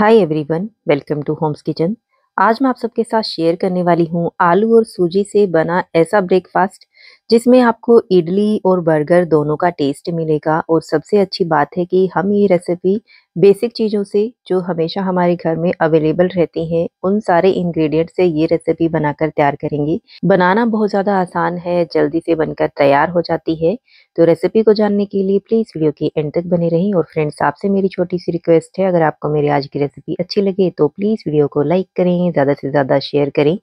hi everyone welcome to homes kitchen आज मैं आप सबके साथ शेयर करने वाली हूँ आलू और सूजी से बना ऐसा ब्रेकफास्ट जिसमें आपको इडली और बर्गर दोनों का टेस्ट मिलेगा और सबसे अच्छी बात है कि हम ये रेसिपी बेसिक चीज़ों से जो हमेशा हमारे घर में अवेलेबल रहती हैं उन सारे इंग्रेडिएंट से ये रेसिपी बनाकर तैयार करेंगे बनाना बहुत ज़्यादा आसान है जल्दी से बनकर तैयार हो जाती है तो रेसिपी को जानने के लिए प्लीज़ वीडियो के एंड तक बने रहें और फ्रेंड्स आपसे मेरी छोटी सी रिक्वेस्ट है अगर आपको मेरी आज की रेसिपी अच्छी लगे तो प्लीज़ वीडियो को लाइक करें ज़्यादा से ज़्यादा शेयर करें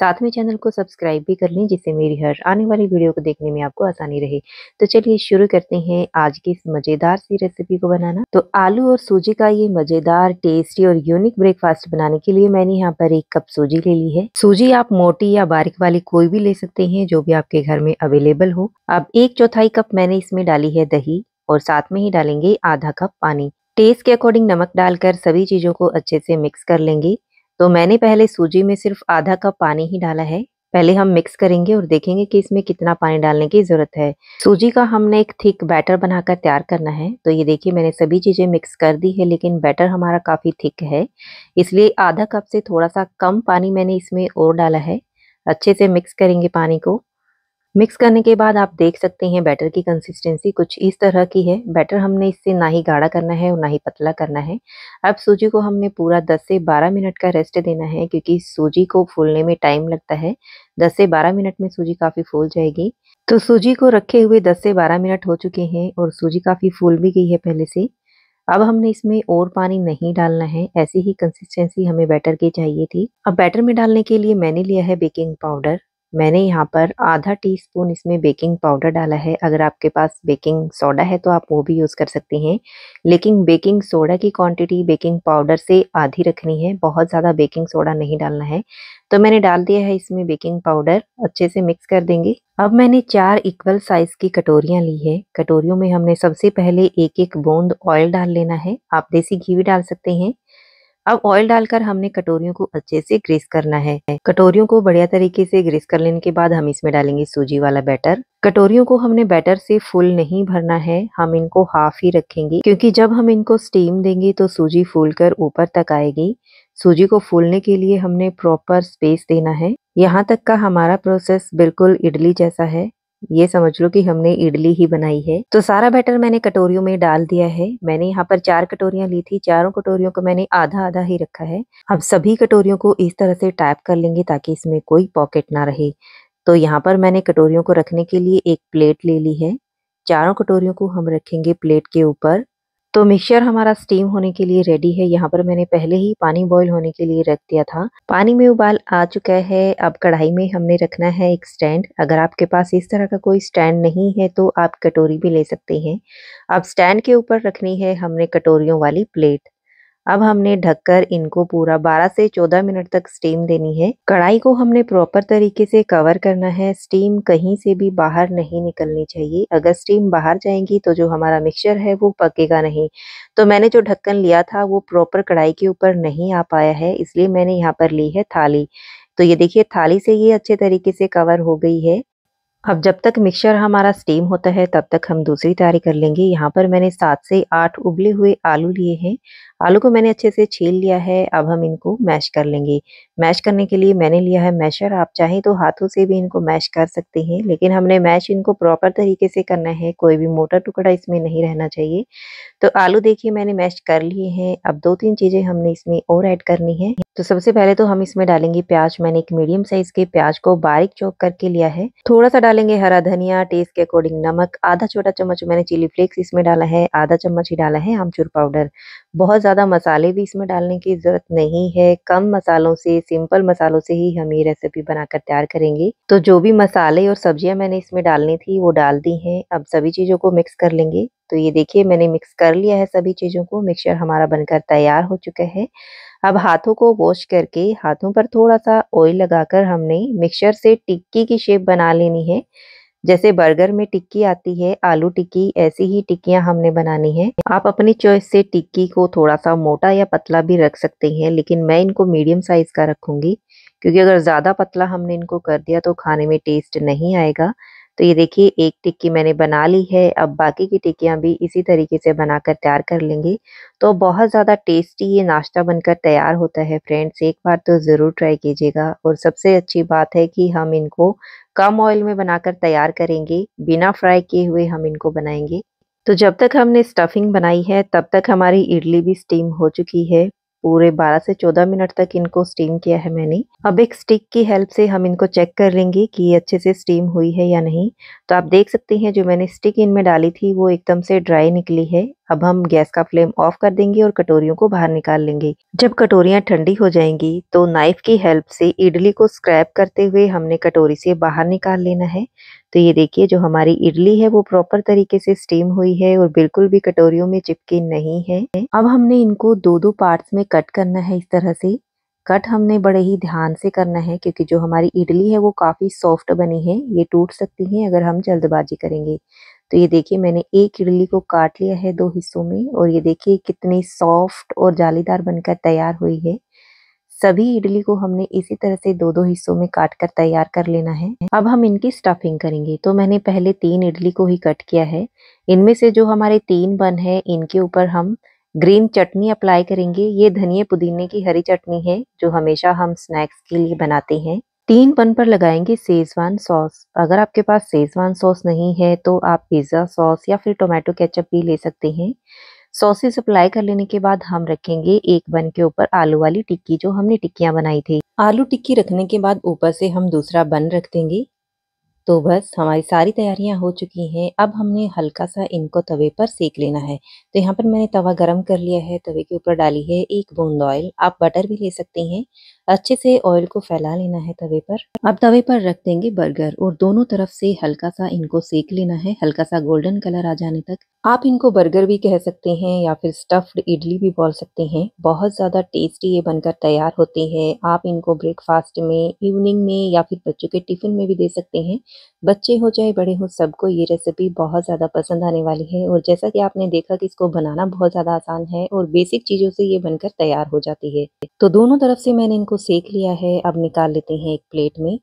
साथ में चैनल को सब्सक्राइब भी कर लें जिससे मेरी हर आने वाली पूरी वीडियो को देखने में आपको आसानी रहे तो चलिए शुरू करते हैं आज की इस मज़ेदार सी रेसिपी को बनाना तो आलू और सूजी का ये मज़ेदार टेस्टी और यूनिक ब्रेकफास्ट बनाने के लिए मैंने यहाँ पर एक कप सूजी ले ली है सूजी आप मोटी या बारीक वाली कोई भी ले सकते हैं जो भी आपके घर में अवेलेबल हो अब एक चौथाई कप मैंने इसमें डाली है दही और साथ में ही डालेंगे आधा कप पानी टेस्ट के अकॉर्डिंग नमक डालकर सभी चीज़ों को अच्छे से मिक्स कर लेंगे तो मैंने पहले सूजी में सिर्फ आधा कप पानी ही डाला है पहले हम मिक्स करेंगे और देखेंगे कि इसमें कितना पानी डालने की ज़रूरत है सूजी का हमने एक थिक बैटर बनाकर तैयार करना है तो ये देखिए मैंने सभी चीज़ें मिक्स कर दी है लेकिन बैटर हमारा काफ़ी थिक है इसलिए आधा कप से थोड़ा सा कम पानी मैंने इसमें और डाला है अच्छे से मिक्स करेंगे पानी को मिक्स करने के बाद आप देख सकते हैं बैटर की कंसिस्टेंसी कुछ इस तरह की है बैटर हमने इससे ना ही गाढ़ा करना है और ना ही पतला करना है अब सूजी को हमने पूरा 10 से 12 मिनट का रेस्ट देना है क्योंकि सूजी को फूलने में टाइम लगता है 10 से 12 मिनट में सूजी काफ़ी फूल जाएगी तो सूजी को रखे हुए 10 से 12 मिनट हो चुके हैं और सूजी काफ़ी फूल भी गई है पहले से अब हमने इसमें और पानी नहीं डालना है ऐसी ही कंसिस्टेंसी हमें बैटर की चाहिए थी अब बैटर में डालने के लिए मैंने लिया है बेकिंग पाउडर मैंने यहाँ पर आधा टीस्पून इसमें बेकिंग पाउडर डाला है अगर आपके पास बेकिंग सोडा है तो आप वो भी यूज़ कर सकते हैं लेकिन बेकिंग सोडा की क्वांटिटी बेकिंग पाउडर से आधी रखनी है बहुत ज़्यादा बेकिंग सोडा नहीं डालना है तो मैंने डाल दिया है इसमें बेकिंग पाउडर अच्छे से मिक्स कर देंगे अब मैंने चार इक्वल साइज की कटोरियाँ ली है कटोरियों में हमने सबसे पहले एक एक बूंद ऑयल डाल लेना है आप देसी घी भी डाल सकते हैं अब ऑयल डालकर हमने कटोरियों को अच्छे से ग्रेस करना है कटोरियों को बढ़िया तरीके से ग्रेस कर लेने के बाद हम इसमें डालेंगे सूजी वाला बैटर कटोरियों को हमने बैटर से फुल नहीं भरना है हम इनको हाफ ही रखेंगे क्योंकि जब हम इनको स्टीम देंगे तो सूजी फूल कर ऊपर तक आएगी सूजी को फूलने के लिए हमने प्रॉपर स्पेस देना है यहाँ तक का हमारा प्रोसेस बिल्कुल इडली जैसा है ये समझ लो कि हमने इडली ही बनाई है तो सारा बैटर मैंने कटोरियों में डाल दिया है मैंने यहाँ पर चार कटोरियां ली थी चारों कटोरियों को मैंने आधा आधा ही रखा है अब सभी कटोरियों को इस तरह से टैप कर लेंगे ताकि इसमें कोई पॉकेट ना रहे तो यहाँ पर मैंने कटोरियों को रखने के लिए एक प्लेट ले ली है चारों कटोरियों को हम रखेंगे प्लेट के ऊपर तो मिक्सचर हमारा स्टीम होने के लिए रेडी है यहाँ पर मैंने पहले ही पानी बॉईल होने के लिए रख दिया था पानी में उबाल आ चुका है अब कढ़ाई में हमने रखना है एक स्टैंड अगर आपके पास इस तरह का कोई स्टैंड नहीं है तो आप कटोरी भी ले सकते हैं अब स्टैंड के ऊपर रखनी है हमने कटोरियों वाली प्लेट अब हमने ढककर इनको पूरा 12 से 14 मिनट तक स्टीम देनी है कढ़ाई को हमने प्रॉपर तरीके से कवर करना है स्टीम कहीं से भी बाहर नहीं निकलनी चाहिए अगर स्टीम बाहर जाएंगी तो जो हमारा मिक्सचर है वो पकेगा नहीं तो मैंने जो ढक्कन लिया था वो प्रॉपर कढ़ाई के ऊपर नहीं आ पाया है इसलिए मैंने यहाँ पर ली है थाली तो ये देखिए थाली से ये अच्छे तरीके से कवर हो गई है अब जब तक मिक्सचर हमारा स्टीम होता है तब तक हम दूसरी तैयारी कर लेंगे यहाँ पर मैंने सात से आठ उबले हुए आलू लिए हैं आलू को मैंने अच्छे से छील लिया है अब हम इनको मैश कर लेंगे मैश करने के लिए मैंने लिया है मैशर आप चाहें तो हाथों से भी इनको मैश कर सकते हैं लेकिन हमने मैश इनको प्रॉपर तरीके से करना है कोई भी मोटा टुकड़ा इसमें नहीं रहना चाहिए तो आलू देखिए मैंने मैश कर लिए हैं अब दो तीन चीज़ें हमने इसमें और ऐड करनी है तो सबसे पहले तो हम इसमें डालेंगे प्याज मैंने एक मीडियम साइज के प्याज को बारीक चौक करके लिया है थोड़ा सा डालेंगे हरा धनिया टेस्ट के अकॉर्डिंग नमक आधा छोटा चम्मच मैंने चिली फ्लेक्स इसमें डाला है आधा चम्मच ही डाला है आमचूर पाउडर बहुत ज़्यादा मसाले भी इसमें डालने की ज़रूरत नहीं है कम मसालों से सिंपल मसालों से ही हम ये रेसिपी बनाकर तैयार करेंगे तो जो भी मसाले और सब्जियां मैंने इसमें डालनी थी वो डाल दी हैं अब सभी चीज़ों को मिक्स कर लेंगे तो ये देखिए मैंने मिक्स कर लिया है सभी चीज़ों को मिक्सचर हमारा बनकर तैयार हो चुका है अब हाथों को वॉश करके हाथों पर थोड़ा सा ऑयल लगाकर हमने मिक्सचर से टिक्की की शेप बना लेनी है जैसे बर्गर में टिक्की आती है आलू टिक्की ऐसी ही टिक्कियां हमने बनानी है आप अपनी चॉइस से टिक्की को थोड़ा सा मोटा या पतला भी रख सकते हैं लेकिन मैं इनको मीडियम साइज का रखूंगी क्योंकि अगर ज़्यादा पतला हमने इनको कर दिया तो खाने में टेस्ट नहीं आएगा तो ये देखिए एक टिक्की मैंने बना ली है अब बाकी की टिक्कियाँ भी इसी तरीके से बनाकर तैयार कर लेंगे तो बहुत ज़्यादा टेस्टी ये नाश्ता बनकर तैयार होता है फ्रेंड्स एक बार तो ज़रूर ट्राई कीजिएगा और सबसे अच्छी बात है कि हम इनको कम ऑयल में बनाकर तैयार करेंगे बिना फ्राई किए हुए हम इनको बनाएंगे तो जब तक हमने स्टफिंग बनाई है तब तक हमारी इडली भी स्टीम हो चुकी है पूरे 12 से 14 मिनट तक इनको स्टीम किया है मैंने अब एक स्टिक की हेल्प से हम इनको चेक कर लेंगे कि अच्छे से स्टीम हुई है या नहीं तो आप देख सकते हैं जो मैंने स्टिक इनमें डाली थी वो एकदम से ड्राई निकली है अब हम गैस का फ्लेम ऑफ कर देंगे और कटोरियों को बाहर निकाल लेंगे जब कटोरियां ठंडी हो जाएंगी तो नाइफ की हेल्प से इडली को स्क्रैप करते हुए हमने कटोरी से बाहर निकाल लेना है तो ये देखिए जो हमारी इडली है वो प्रॉपर तरीके से स्टीम हुई है और बिल्कुल भी कटोरियों में चिपकी नहीं है अब हमने इनको दो दो पार्ट्स में कट करना है इस तरह से कट हमने बड़े ही ध्यान से करना है क्योंकि जो हमारी इडली है वो काफ़ी सॉफ्ट बनी है ये टूट सकती है अगर हम जल्दबाजी करेंगे तो ये देखिए मैंने एक इडली को काट लिया है दो हिस्सों में और ये देखिए कितनी सॉफ्ट और जालीदार बनकर तैयार हुई है सभी इडली को हमने इसी तरह से दो दो हिस्सों में काट कर तैयार कर लेना है अब हम इनकी स्टफिंग करेंगे तो मैंने पहले तीन इडली को ही कट किया है इनमें से जो हमारे तीन बन है इनके ऊपर हम ग्रीन चटनी अप्लाई करेंगे ये धनिया पुदीने की हरी चटनी है जो हमेशा हम स्नैक्स के लिए बनाते हैं तीन पन पर लगाएंगे सेजवान सॉस अगर आपके पास सेजवान सॉस नहीं है तो आप पिज़्ज़ा सॉस या फिर टोमेटो केचप भी ले सकते हैं सॉसेस अप्लाई कर लेने के बाद हम रखेंगे एक बन के ऊपर आलू वाली टिक्की जो हमने टिक्कियाँ बनाई थी आलू टिक्की रखने के बाद ऊपर से हम दूसरा बन रख देंगे तो बस हमारी सारी तैयारियां हो चुकी हैं अब हमने हल्का सा इनको तवे पर सेक लेना है तो यहाँ पर मैंने तवा गरम कर लिया है तवे के ऊपर डाली है एक बूंद ऑयल आप बटर भी ले सकते हैं अच्छे से ऑयल को फैला लेना है तवे पर अब तवे पर रख देंगे बर्गर और दोनों तरफ से हल्का सा इनको सेक लेना है हल्का सा गोल्डन कलर आ जाने तक आप इनको बर्गर भी कह सकते हैं या फिर स्टफ्ड इडली भी बोल सकते हैं बहुत ज़्यादा टेस्टी ये बनकर तैयार होते हैं आप इनको ब्रेकफास्ट में इवनिंग में या फिर बच्चों के टिफिन में भी दे सकते हैं बच्चे हो चाहे बड़े हो सबको ये रेसिपी बहुत ज़्यादा पसंद आने वाली है और जैसा कि आपने देखा कि इसको बनाना बहुत ज़्यादा आसान है और बेसिक चीज़ों से ये बनकर तैयार हो जाती है तो दोनों तरफ से मैंने इनको को सेक लिया है अब निकाल लेते हैं एक प्लेट में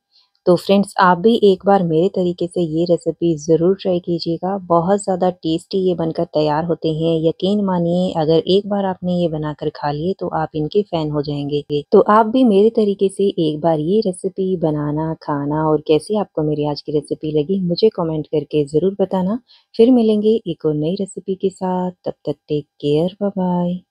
तो फ्रेंड्स आप भी एक बार मेरे तरीके से ये रेसिपी ज़रूर ट्राई कीजिएगा बहुत ज़्यादा टेस्टी ये बनकर तैयार होते हैं यकीन मानिए अगर एक बार आपने ये बनाकर खा लिए तो आप इनके फ़ैन हो जाएंगे तो आप भी मेरे तरीके से एक बार ये रेसिपी बनाना खाना और कैसे आपको मेरी आज की रेसिपी लगी मुझे कॉमेंट करके ज़रूर बताना फिर मिलेंगे एक और नई रेसिपी के साथ तब तक टेक केयर बाय